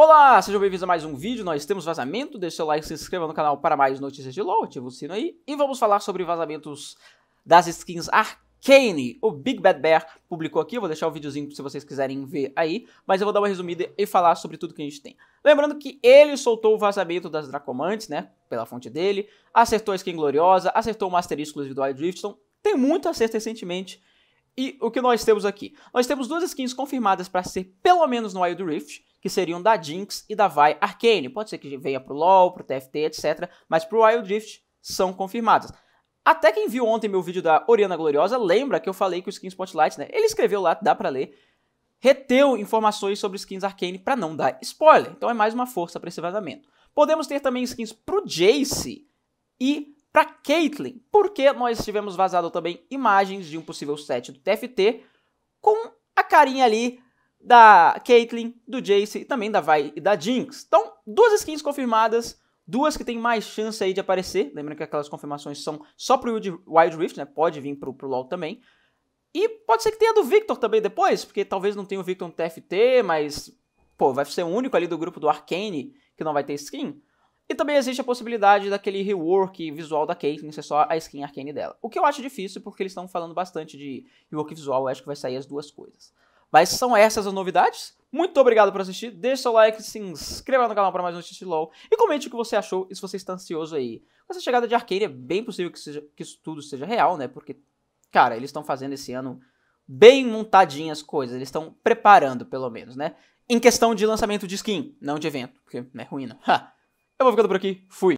Olá, sejam bem-vindos a mais um vídeo. Nós temos vazamento. Deixe seu like, se inscreva no canal para mais notícias de LoL, ativa o sino aí. E vamos falar sobre vazamentos das skins Arcane. O Big Bad Bear publicou aqui, eu vou deixar o videozinho se vocês quiserem ver aí, mas eu vou dar uma resumida e falar sobre tudo que a gente tem. Lembrando que ele soltou o vazamento das Dracomantes, né, pela fonte dele, acertou a skin Gloriosa, acertou o Master Exclusive do Wild então, tem muito acerto recentemente e o que nós temos aqui? Nós temos duas skins confirmadas para ser pelo menos no Wild Rift, que seriam da Jinx e da Vi Arcane. Pode ser que venha pro LoL, pro TFT, etc, mas pro Wild Rift são confirmadas. Até quem viu ontem meu vídeo da Oriana Gloriosa lembra que eu falei que o Skin Spotlight, né? Ele escreveu lá, dá para ler, reteu informações sobre skins Arcane para não dar spoiler. Então é mais uma força para esse vazamento. Podemos ter também skins pro Jace e para Caitlyn, porque nós tivemos vazado também imagens de um possível set do TFT com a carinha ali da Caitlyn, do Jace e também da Vi e da Jinx. Então, duas skins confirmadas, duas que tem mais chance aí de aparecer, lembrando que aquelas confirmações são só pro Wild Rift, né, pode vir pro, pro LoL também. E pode ser que tenha do Victor também depois, porque talvez não tenha o Victor no TFT, mas, pô, vai ser o único ali do grupo do Arcane que não vai ter skin. E também existe a possibilidade daquele rework visual da Caitlyn ser só a skin Arcane dela. O que eu acho difícil, porque eles estão falando bastante de rework visual, eu acho que vai sair as duas coisas. Mas são essas as novidades. Muito obrigado por assistir, deixa seu like, se inscreva no canal para mais notícias de LoL e comente o que você achou e se você está ansioso aí. Com essa chegada de Arcane é bem possível que, seja, que isso tudo seja real, né? Porque, cara, eles estão fazendo esse ano bem montadinhas as coisas, eles estão preparando pelo menos, né? Em questão de lançamento de skin, não de evento, porque é né, ruim, não. Ha. Eu vou ficando por aqui. Fui!